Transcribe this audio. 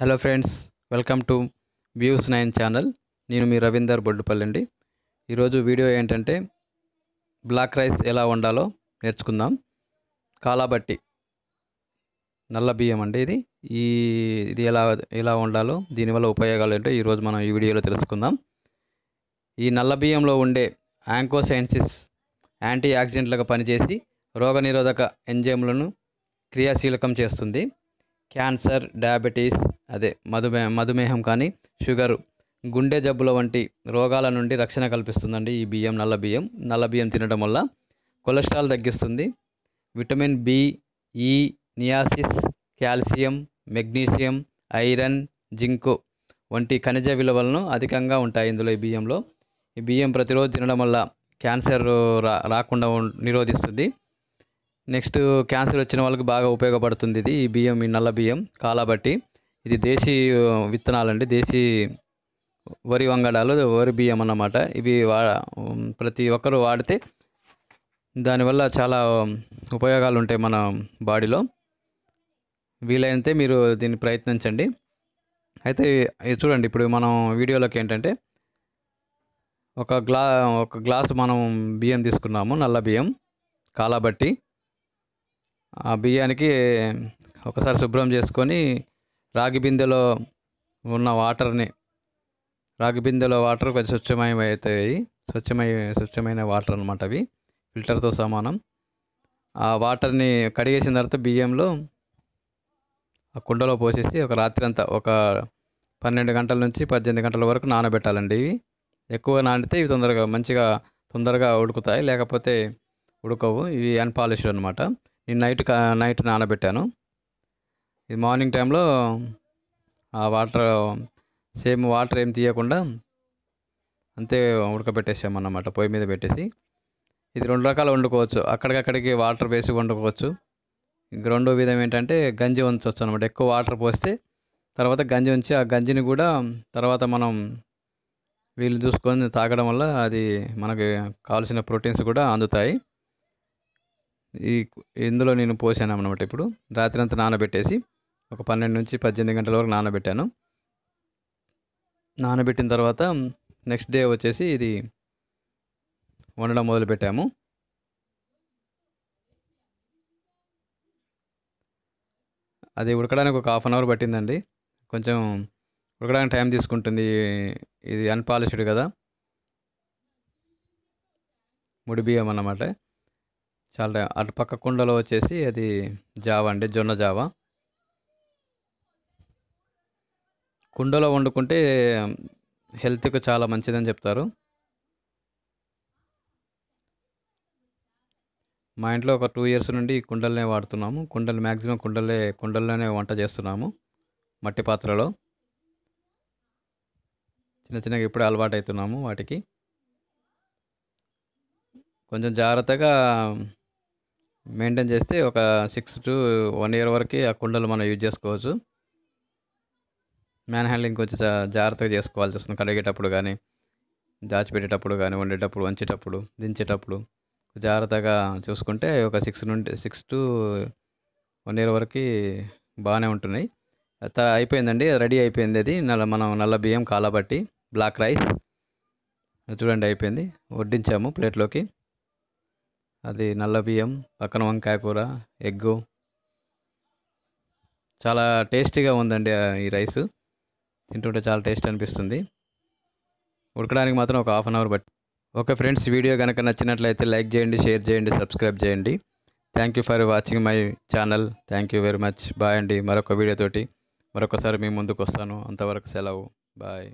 hello friends welcome to views nine channel నేను మీ రవీందర్ బొడ్డుపల్లి అండి ఈరోజు వీడియో ఏంటంటే బ్లాక్ రైస్ ఎలా వండాలో నేర్చుకుందాం కాలాబట్టి నల్ల బియ్యం అండి ఇది ఈ ఇది ఎలా ఎలా వండాలో దీనివల్ల ఉపయోగాలు ఏంటో ఈరోజు మనం ఈ వీడియోలో తెలుసుకుందాం ఈ నల్ల బియ్యంలో ఉండే యాంకోసైన్సిస్ యాంటీ ఆక్సిడెంట్లుగా పనిచేసి రోగనిరోధక ఎంజైమ్లను క్రియాశీలకం చేస్తుంది క్యాన్సర్ డయాబెటీస్ అదే మధుమే మధుమేహం కానీ షుగరు గుండె జబ్బుల వంటి రోగాల నుండి రక్షణ కల్పిస్తుందండి ఈ బియ్యం నల్ల బియ్యం నల్ల బియ్యం తినడం వల్ల కొలెస్ట్రాల్ తగ్గిస్తుంది విటమిన్ బి ఈ నియాసిస్ కాల్షియం మెగ్నీషియం ఐరన్ జింకు వంటి ఖనిజ విలువలను అధికంగా ఉంటాయి ఇందులో ఈ బియ్యంలో ఈ బియ్యం ప్రతిరోజు తినడం వల్ల క్యాన్సర్ రా రాకుండా నిరోధిస్తుంది నెక్స్ట్ క్యాన్సర్ వచ్చిన వాళ్ళకి బాగా ఉపయోగపడుతుంది ఇది ఈ బియ్యం ఈ నల్ల బియ్యం కాలబట్టి ఇది దేశీ విత్తనాలండి దేశీ వరి వంగడాలు వరి బియ్యం అన్నమాట ఇవి వా ప్రతి ఒక్కరు వాడితే దానివల్ల చాలా ఉపయోగాలు ఉంటాయి మన బాడీలో వీలైతే మీరు దీన్ని ప్రయత్నించండి అయితే చూడండి ఇప్పుడు మనం వీడియోలోకి ఏంటంటే ఒక గ్లా ఒక గ్లాస్ మనం బియ్యం తీసుకున్నాము నల్ల బియ్యం కాలాబట్టి ఆ బియ్యానికి ఒకసారి శుభ్రం చేసుకొని రాగి బిందెలో ఉన్న వాటర్ని రాగి బిందెలో వాటర్ కొంచెం స్వచ్ఛమయమవుతాయి అవుతాయి స్వచ్ఛమై స్వచ్ఛమైన వాటర్ అనమాట అవి ఫిల్టర్తో సమానం ఆ వాటర్ని కడిగేసిన తర్వాత బియ్యంలో ఆ కుండలో పోసేసి ఒక రాత్రి అంతా ఒక పన్నెండు గంటల నుంచి పద్దెనిమిది గంటల వరకు నానబెట్టాలండి ఇవి ఎక్కువ నానితే ఇవి తొందరగా మంచిగా తొందరగా ఉడుకుతాయి లేకపోతే ఉడకవు ఇవి అన్పాలిష్డ్ అనమాట నేను నైట్ నైట్ నానబెట్టాను ఇది మార్నింగ్ టైంలో ఆ వాటర్ సేమ్ వాటర్ ఏం తీయకుండా అంతే ఉడకబెట్టేసామన్నమాట పొయ్యి మీద పెట్టేసి ఇది రెండు రకాలు వండుకోవచ్చు అక్కడికక్కడికి వాటర్ వేసి వండుకోవచ్చు ఇంక రెండో విధం ఏంటంటే గంజి ఉంచవచ్చు అనమాట ఎక్కువ వాటర్ పోస్తే తర్వాత గంజి ఉంచి ఆ గంజిని కూడా తర్వాత మనం వీళ్ళు చూసుకొని తాగడం వల్ల అది మనకి కావాల్సిన ప్రోటీన్స్ కూడా అందుతాయి ఈ ఇందులో నేను పోసాను అనమాట ఇప్పుడు రాత్రి అంతా నానబెట్టేసి ఒక పన్నెండు నుంచి పద్దెనిమిది గంటల వరకు నానబెట్టాను నానబెట్టిన తర్వాత నెక్స్ట్ డే వచ్చేసి ఇది వండడం మొదలుపెట్టాము అది ఉడకడానికి ఒక హాఫ్ అన్ అవర్ పట్టిందండి కొంచెం ఉడకడానికి టైం తీసుకుంటుంది ఇది అన్పాలిష్డ్ కదా ముడి బియ్యం అన్నమాట చాలా అటు పక్క కుండలో వచ్చేసి అది జావ అండి జొన్న జావా కుండలో వండుకుంటే హెల్త్కి చాలా మంచిదని చెప్తారు మా ఇంట్లో ఒక టూ ఇయర్స్ నుండి కుండలనే వాడుతున్నాము కుండలు మ్యాక్సిమం కుండలే కుండల్లోనే వంట చేస్తున్నాము మట్టి పాత్రలో చిన్న చిన్నగా ఇప్పుడే అలవాటు అవుతున్నాము వాటికి కొంచెం జాగ్రత్తగా మెయింటైన్ చేస్తే ఒక సిక్స్ టు వన్ ఇయర్ వరకు ఆ కుండలు మనం యూజ్ చేసుకోవచ్చు మ్యాన్ హ్యాండ్లింగ్ కొంచెం జాగ్రత్తగా చేసుకోవాల్సి వస్తుంది కడిగేటప్పుడు కానీ దాచిపెట్టేటప్పుడు కానీ వండేటప్పుడు వంచేటప్పుడు దించేటప్పుడు జాగ్రత్తగా చూసుకుంటే ఒక సిక్స్ నుండి సిక్స్ టు వన్ ఇయర్ వరకు బాగానే ఉంటున్నాయి అయిపోయిందండి రెడీ అయిపోయింది అది నల్ల మనం నల్ల బియ్యం కాలబట్టి బ్లాక్ రైస్ చూడండి అయిపోయింది వడ్డించాము ప్లేట్లోకి అది నల్ల బియ్యం పక్కన వంకాయ కూర ఎగ్గు చాలా టేస్టీగా ఉందండి ఈ రైసు తింటుంటే చాలా టేస్ట్ అనిపిస్తుంది ఉడకడానికి మాత్రం ఒక half an hour but okay friends video కనుక నచ్చినట్లయితే లైక్ చేయండి షేర్ చేయండి సబ్స్క్రైబ్ చేయండి thank you for watching my channel thank you very much bye అండి మరొక వీడియోతోటి మరొకసారి మీ ముందుకు వస్తాను అంతవరకు సెలవు బాయ్